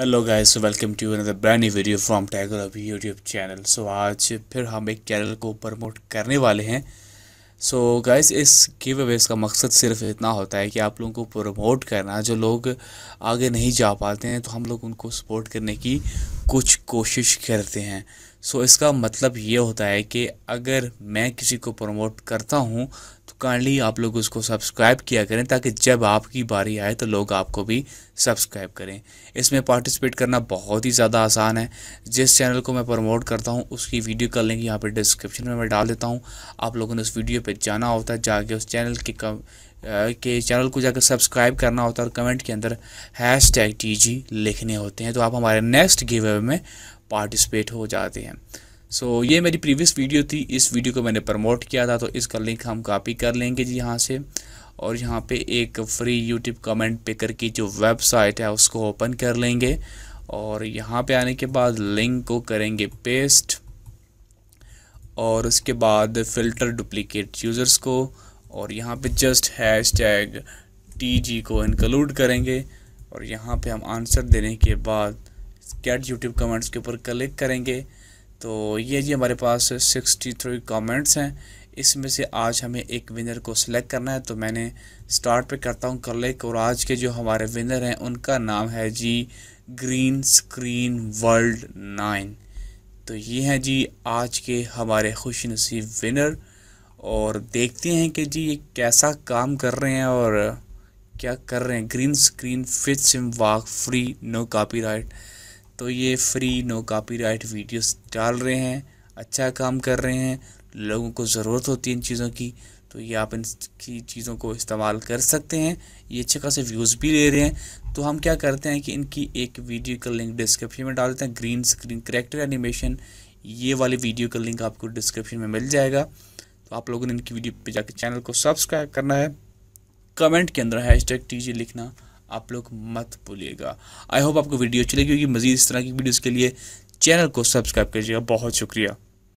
hello guys welcome to another brand new video from Tiger Abhi YouTube channel so आज फिर हम एक channel को प्रमोट करने वाले हैं सो so, गाइस इस गिव अवेज का मकसद सिर्फ इतना होता है कि आप लोगों को प्रमोट करना जो लोग आगे नहीं जा पाते हैं तो हम लोग उनको सपोर्ट करने की कुछ कोशिश करते हैं सो so, इसका मतलब ये होता है कि अगर मैं किसी को प्रमोट करता हूँ तो काइंडली आप लोग उसको सब्सक्राइब किया करें ताकि जब आपकी बारी आए तो लोग आपको भी सब्सक्राइब करें इसमें पार्टिसिपेट करना बहुत ही ज़्यादा आसान है जिस चैनल को मैं प्रमोट करता हूँ उसकी वीडियो का लिंक यहाँ पर डिस्क्रिप्शन में मैं डाल देता हूँ आप लोगों ने उस वीडियो पर जाना होता है जाके उस चैनल के कम के चैनल को जाकर सब्सक्राइब करना होता है और कमेंट के अंदर हैश टैग टी जी लिखने होते हैं तो आप हमारे नेक्स्ट गिव में पार्टिसिपेट हो जाते हैं सो so, ये मेरी प्रीवियस वीडियो थी इस वीडियो को मैंने प्रमोट किया था तो इसका लिंक हम कॉपी कर लेंगे जी यहाँ से और यहाँ पे एक फ्री यूट्यूब कमेंट पिकर की जो वेबसाइट है उसको ओपन कर लेंगे और यहाँ पे आने के बाद लिंक को करेंगे पेस्ट और उसके बाद फ़िल्टर डुप्लीकेट यूज़र्स को और यहाँ पे just hashtag T G को इंक्लूड करेंगे और यहाँ पे हम आंसर देने के बाद कैट यूट्यूब कमेंट्स के ऊपर क्लिक करेंगे तो ये जी हमारे पास सिक्सटी थ्री कॉमेंट्स हैं इसमें से आज हमें एक विनर को सिलेक्ट करना है तो मैंने स्टार्ट पे करता हूँ कल ले और आज के जो हमारे विनर हैं उनका नाम है G green screen world nine तो ये हैं जी आज के हमारे खुश नसीब विनर और देखते हैं कि जी ये कैसा काम कर रहे हैं और क्या कर रहे हैं ग्रीन स्क्रीन फिट सिम वाक फ्री नो राइट तो ये फ्री नो कॉपीराइट वीडियोस डाल रहे हैं अच्छा काम कर रहे हैं लोगों को ज़रूरत होती है इन चीज़ों की तो ये आप इनकी चीज़ों को इस्तेमाल कर सकते हैं ये अच्छे खासे व्यूज़ भी ले रहे हैं तो हम क्या करते हैं कि इनकी एक वीडियो का लिंक डिस्क्रिप्शन में डाल देते हैं ग्रीन स्क्रीन करेक्टर एनिमेशन ये वाली वीडियो का लिंक आपको डिस्क्रिप्शन में मिल जाएगा तो आप लोगों ने इनकी वीडियो पे जाकर चैनल को सब्सक्राइब करना है कमेंट के अंदर हैश टैग लिखना आप लोग मत भूलिएगा आई होप आपको वीडियो अच्छी लगी होगी मज़ीद इस तरह की वीडियोज़ के लिए चैनल को सब्सक्राइब कीजिएगा बहुत शुक्रिया